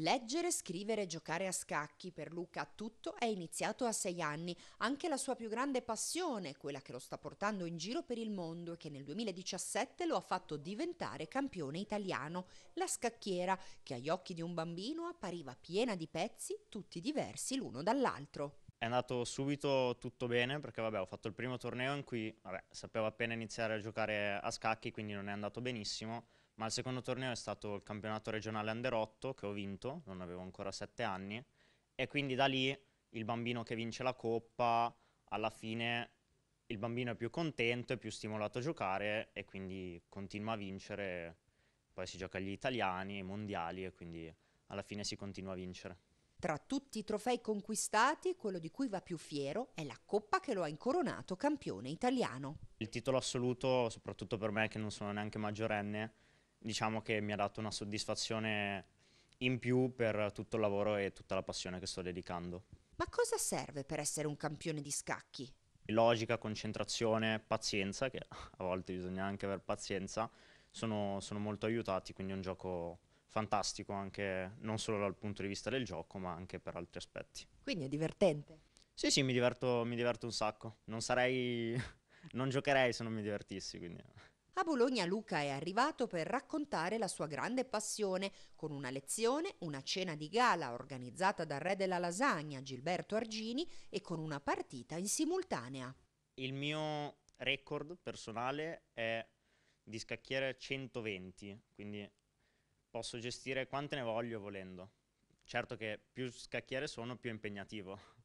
Leggere, scrivere e giocare a scacchi per Luca tutto è iniziato a sei anni. Anche la sua più grande passione, quella che lo sta portando in giro per il mondo e che nel 2017 lo ha fatto diventare campione italiano, la scacchiera, che agli occhi di un bambino appariva piena di pezzi, tutti diversi l'uno dall'altro. È andato subito tutto bene perché vabbè, ho fatto il primo torneo in cui vabbè, sapevo appena iniziare a giocare a scacchi, quindi non è andato benissimo ma il secondo torneo è stato il campionato regionale Under 8 che ho vinto, non avevo ancora 7 anni, e quindi da lì il bambino che vince la coppa, alla fine il bambino è più contento, è più stimolato a giocare e quindi continua a vincere, poi si gioca agli italiani, ai mondiali e quindi alla fine si continua a vincere. Tra tutti i trofei conquistati, quello di cui va più fiero è la coppa che lo ha incoronato campione italiano. Il titolo assoluto, soprattutto per me che non sono neanche maggiorenne, diciamo che mi ha dato una soddisfazione in più per tutto il lavoro e tutta la passione che sto dedicando. Ma cosa serve per essere un campione di scacchi? Logica, concentrazione, pazienza, che a volte bisogna anche avere pazienza, sono, sono molto aiutati, quindi è un gioco fantastico anche non solo dal punto di vista del gioco ma anche per altri aspetti. Quindi è divertente? Sì, sì, mi diverto, mi diverto un sacco. Non sarei... non giocherei se non mi divertissi, quindi... A Bologna Luca è arrivato per raccontare la sua grande passione con una lezione, una cena di gala organizzata dal re della lasagna Gilberto Argini e con una partita in simultanea. Il mio record personale è di scacchiere 120, quindi posso gestire quante ne voglio volendo. Certo che più scacchiere sono più impegnativo.